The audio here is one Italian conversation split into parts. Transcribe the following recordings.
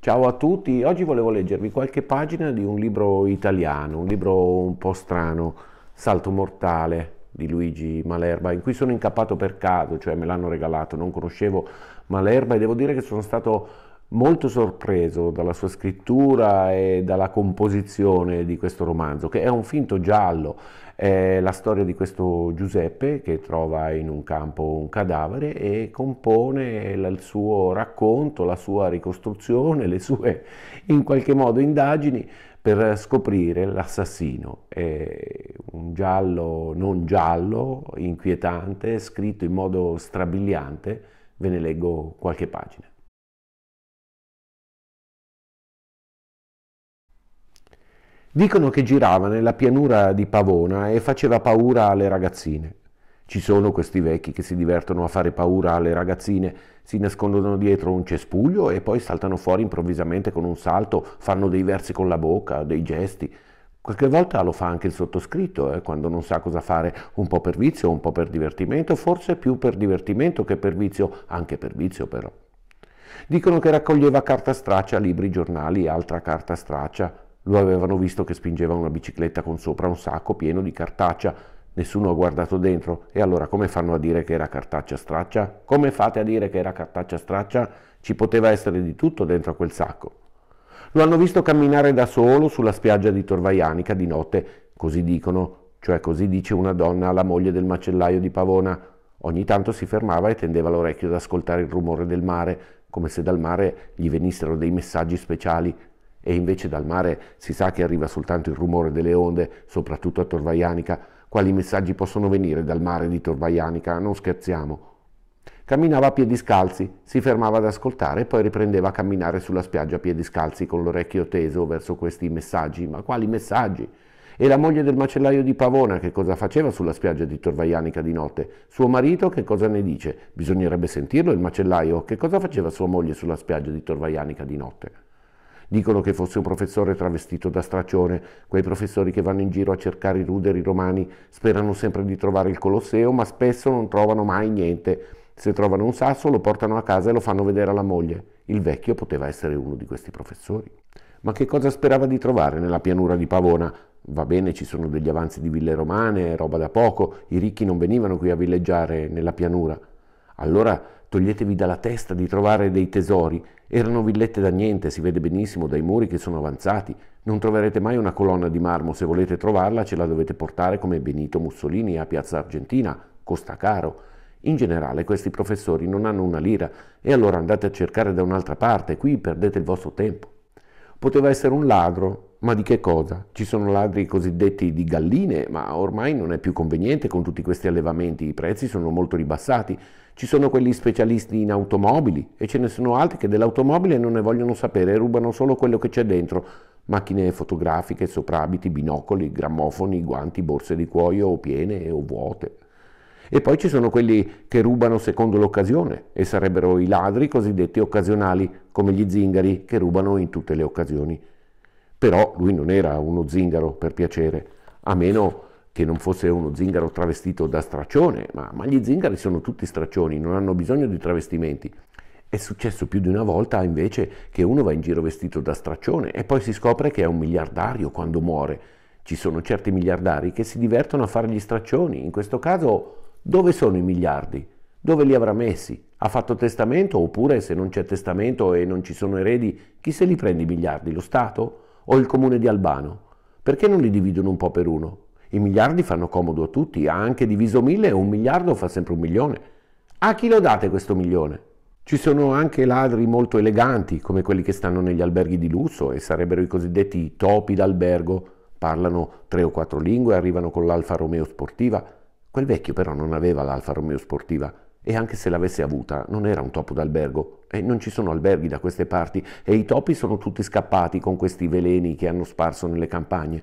Ciao a tutti, oggi volevo leggervi qualche pagina di un libro italiano, un libro un po' strano, Salto Mortale di Luigi Malerba, in cui sono incappato per caso, cioè me l'hanno regalato, non conoscevo Malerba e devo dire che sono stato molto sorpreso dalla sua scrittura e dalla composizione di questo romanzo, che è un finto giallo, è la storia di questo Giuseppe che trova in un campo un cadavere e compone il suo racconto, la sua ricostruzione, le sue in qualche modo indagini per scoprire l'assassino. È un giallo non giallo, inquietante, scritto in modo strabiliante, ve ne leggo qualche pagina. Dicono che girava nella pianura di Pavona e faceva paura alle ragazzine. Ci sono questi vecchi che si divertono a fare paura alle ragazzine, si nascondono dietro un cespuglio e poi saltano fuori improvvisamente con un salto, fanno dei versi con la bocca, dei gesti. Qualche volta lo fa anche il sottoscritto, eh, quando non sa cosa fare, un po' per vizio, un po' per divertimento, forse più per divertimento che per vizio, anche per vizio però. Dicono che raccoglieva carta straccia, libri, giornali, e altra carta straccia, lo avevano visto che spingeva una bicicletta con sopra un sacco pieno di cartaccia. Nessuno ha guardato dentro. E allora come fanno a dire che era cartaccia straccia? Come fate a dire che era cartaccia straccia? Ci poteva essere di tutto dentro a quel sacco. Lo hanno visto camminare da solo sulla spiaggia di Torvaianica di notte, così dicono, cioè così dice una donna alla moglie del macellaio di Pavona. Ogni tanto si fermava e tendeva l'orecchio ad ascoltare il rumore del mare, come se dal mare gli venissero dei messaggi speciali e invece dal mare si sa che arriva soltanto il rumore delle onde, soprattutto a Torvaianica. Quali messaggi possono venire dal mare di Torvaianica? Non scherziamo. Camminava a piedi scalzi, si fermava ad ascoltare e poi riprendeva a camminare sulla spiaggia a piedi scalzi con l'orecchio teso verso questi messaggi. Ma quali messaggi? E la moglie del macellaio di Pavona che cosa faceva sulla spiaggia di Torvaianica di notte? Suo marito che cosa ne dice? Bisognerebbe sentirlo il macellaio. Che cosa faceva sua moglie sulla spiaggia di Torvaianica di notte? Dicono che fosse un professore travestito da straccione, quei professori che vanno in giro a cercare i ruderi romani, sperano sempre di trovare il Colosseo, ma spesso non trovano mai niente. Se trovano un sasso lo portano a casa e lo fanno vedere alla moglie. Il vecchio poteva essere uno di questi professori. Ma che cosa sperava di trovare nella pianura di Pavona? Va bene, ci sono degli avanzi di ville romane, roba da poco, i ricchi non venivano qui a villeggiare nella pianura. Allora toglietevi dalla testa di trovare dei tesori. Erano villette da niente, si vede benissimo dai muri che sono avanzati. Non troverete mai una colonna di marmo, se volete trovarla ce la dovete portare come Benito Mussolini a Piazza Argentina, costa caro. In generale questi professori non hanno una lira e allora andate a cercare da un'altra parte, qui perdete il vostro tempo. Poteva essere un ladro, ma di che cosa? Ci sono ladri cosiddetti di galline, ma ormai non è più conveniente con tutti questi allevamenti, i prezzi sono molto ribassati. Ci sono quelli specialisti in automobili e ce ne sono altri che dell'automobile non ne vogliono sapere, rubano solo quello che c'è dentro. Macchine fotografiche, soprabiti, binocoli, grammofoni, guanti, borse di cuoio o piene o vuote. E poi ci sono quelli che rubano secondo l'occasione e sarebbero i ladri cosiddetti occasionali, come gli zingari che rubano in tutte le occasioni però lui non era uno zingaro per piacere, a meno che non fosse uno zingaro travestito da straccione, ma, ma gli zingari sono tutti straccioni, non hanno bisogno di travestimenti. È successo più di una volta invece che uno va in giro vestito da straccione e poi si scopre che è un miliardario quando muore. Ci sono certi miliardari che si divertono a fare gli straccioni, in questo caso dove sono i miliardi? Dove li avrà messi? Ha fatto testamento oppure se non c'è testamento e non ci sono eredi, chi se li prende i miliardi? Lo Stato? o il comune di Albano. Perché non li dividono un po' per uno? I miliardi fanno comodo a tutti, anche diviso mille un miliardo fa sempre un milione. A chi lo date questo milione? Ci sono anche ladri molto eleganti, come quelli che stanno negli alberghi di lusso e sarebbero i cosiddetti topi d'albergo. Parlano tre o quattro lingue, e arrivano con l'Alfa Romeo sportiva. Quel vecchio però non aveva l'Alfa Romeo sportiva, e anche se l'avesse avuta, non era un topo d'albergo e non ci sono alberghi da queste parti e i topi sono tutti scappati con questi veleni che hanno sparso nelle campagne.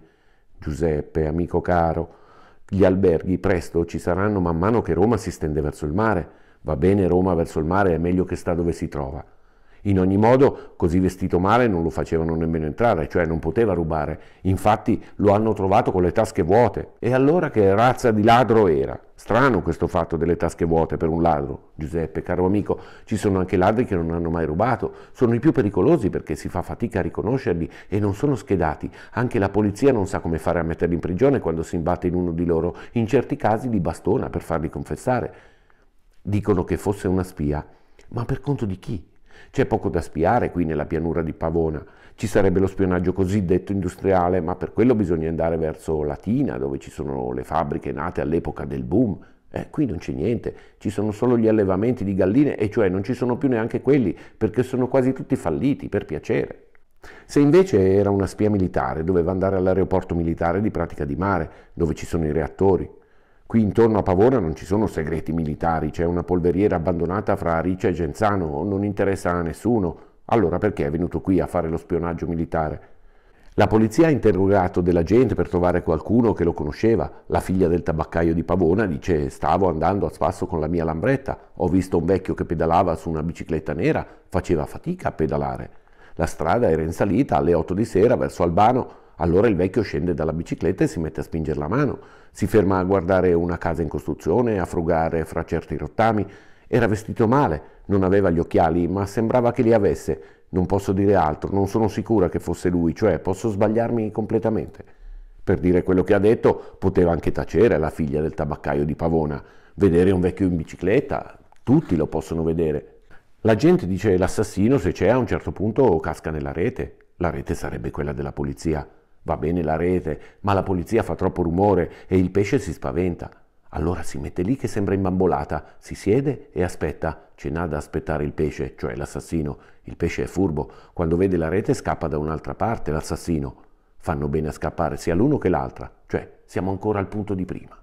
Giuseppe, amico caro, gli alberghi presto ci saranno man mano che Roma si stende verso il mare. Va bene Roma verso il mare, è meglio che sta dove si trova. In ogni modo, così vestito male non lo facevano nemmeno entrare, cioè non poteva rubare. Infatti lo hanno trovato con le tasche vuote. E allora che razza di ladro era? Strano questo fatto delle tasche vuote per un ladro, Giuseppe, caro amico. Ci sono anche ladri che non hanno mai rubato. Sono i più pericolosi perché si fa fatica a riconoscerli e non sono schedati. Anche la polizia non sa come fare a metterli in prigione quando si imbatte in uno di loro. In certi casi li bastona per farli confessare. Dicono che fosse una spia. Ma per conto di chi? C'è poco da spiare qui nella pianura di Pavona. Ci sarebbe lo spionaggio cosiddetto industriale, ma per quello bisogna andare verso Latina, dove ci sono le fabbriche nate all'epoca del boom. Eh, qui non c'è niente, ci sono solo gli allevamenti di galline, e cioè non ci sono più neanche quelli, perché sono quasi tutti falliti, per piacere. Se invece era una spia militare, doveva andare all'aeroporto militare di Pratica di Mare, dove ci sono i reattori. Qui intorno a Pavona non ci sono segreti militari, c'è una polveriera abbandonata fra Aricia e Genzano, non interessa a nessuno, allora perché è venuto qui a fare lo spionaggio militare? La polizia ha interrogato della gente per trovare qualcuno che lo conosceva. La figlia del tabaccaio di Pavona dice: Stavo andando a spasso con la mia lambretta. Ho visto un vecchio che pedalava su una bicicletta nera, faceva fatica a pedalare. La strada era in salita alle 8 di sera verso Albano. Allora il vecchio scende dalla bicicletta e si mette a spingere la mano, si ferma a guardare una casa in costruzione, a frugare fra certi rottami. Era vestito male, non aveva gli occhiali, ma sembrava che li avesse. Non posso dire altro, non sono sicura che fosse lui, cioè posso sbagliarmi completamente. Per dire quello che ha detto, poteva anche tacere la figlia del tabaccaio di Pavona. Vedere un vecchio in bicicletta, tutti lo possono vedere. La gente dice l'assassino se c'è a un certo punto casca nella rete. La rete sarebbe quella della polizia. Va bene la rete, ma la polizia fa troppo rumore e il pesce si spaventa. Allora si mette lì che sembra imbambolata, si siede e aspetta. C'è n'ha da aspettare il pesce, cioè l'assassino. Il pesce è furbo, quando vede la rete scappa da un'altra parte l'assassino. Fanno bene a scappare sia l'uno che l'altra, cioè siamo ancora al punto di prima.